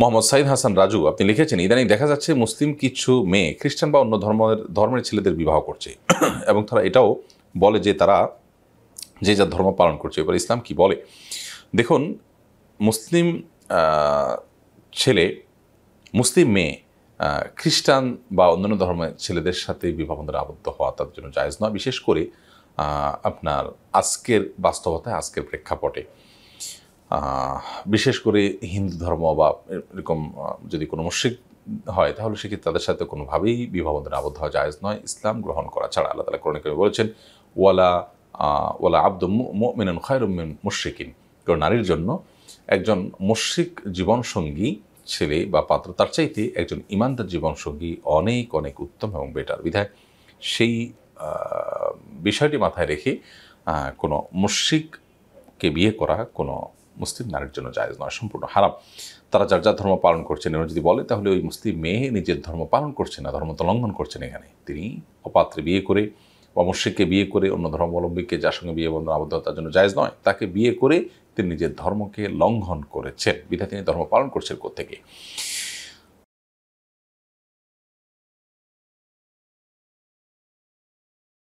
মোহাম্মদ সাইদ হাসান রাজু আপনি লিখেছেন ইদানিং দেখা যাচ্ছে মুসলিম কিছু মেয়ে খ্রিস্টান বা অন্য ধর্মের ধর্মের ছেলেদের বিবাহ করছে এবং তারা এটাও বলে যে তারা যে যার ধর্ম পালন করছে এবার ইসলাম কি বলে দেখুন মুসলিম ছেলে মুসলিম মেয়ে খ্রিস্টান বা অন্যান্য ধর্মের ছেলেদের সাথে বিবাহবন্ধনে আবদ্ধ হওয়া তার জন্য জায়জ নয় বিশেষ করে আপনার আজকের বাস্তবতায় আজকের প্রেক্ষাপটে বিশেষ করে হিন্দু ধর্ম বা এরকম যদি কোনো মুশ্রিক হয় তাহলে সেক্ষেত্রে তাদের সাথে কোনোভাবেই বন্ধনে আবদ্ধ হওয়া জায়জ নয় ইসলাম গ্রহণ করা ছাড়া আল্লাহ তালা করণিক বলেছেন ওয়ালা ওয়ালা আব্দ মিনন খয়রমিন মুশ্রিকিন কেউ নারীর জন্য একজন মুশ্রিক জীবনসঙ্গী ছেলে বা পাত্র তার চাইতে একজন ইমানদার জীবনসঙ্গী অনেক অনেক উত্তম এবং বেটার বিধায় সেই বিষয়টি মাথায় রেখে কোনো মুশ্রিককে বিয়ে করা কোনো মুসলিম নারীর জন্য জায়েজ নয় সম্পূর্ণ হারাম তারা যার যার ধর্ম পালন করছেন এবং যদি বলে তাহলে ওই মুসলিম মেয়ে নিজের ধর্ম পালন করছে না ধর্ম তো লঙ্ঘন করছেন এখানে তিনি অপাত্রে বিয়ে করে অমস্যকে বিয়ে করে অন্য ধর্মাবলম্বীকে যার সঙ্গে বিয়ে বন্ধন তার জন্য জায়জ নয় তাকে বিয়ে করে তিনি নিজের ধর্মকে লঙ্ঘন করেছেন বিধায় তিনি ধর্ম পালন করছেন কোথেকে